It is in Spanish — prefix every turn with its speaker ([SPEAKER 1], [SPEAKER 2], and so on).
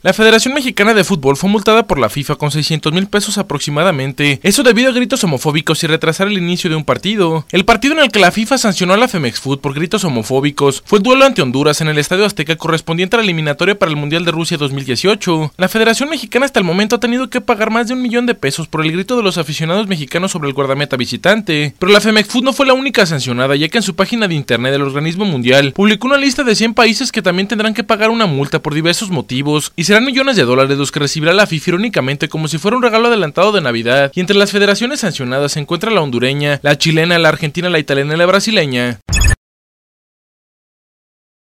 [SPEAKER 1] La Federación Mexicana de Fútbol fue multada por la FIFA con 600 mil pesos aproximadamente, eso debido a gritos homofóbicos y retrasar el inicio de un partido. El partido en el que la FIFA sancionó a la Femex Food por gritos homofóbicos fue el duelo ante Honduras en el Estadio Azteca correspondiente a la eliminatoria para el Mundial de Rusia 2018. La Federación Mexicana hasta el momento ha tenido que pagar más de un millón de pesos por el grito de los aficionados mexicanos sobre el guardameta visitante, pero la Femex Food no fue la única sancionada ya que en su página de internet del organismo mundial publicó una lista de 100 países que también tendrán que pagar una multa por diversos motivos y serán millones de dólares los que recibirá la FIFA irónicamente como si fuera un regalo adelantado de Navidad, y entre las federaciones sancionadas se encuentra la hondureña, la chilena, la argentina, la italiana y la brasileña.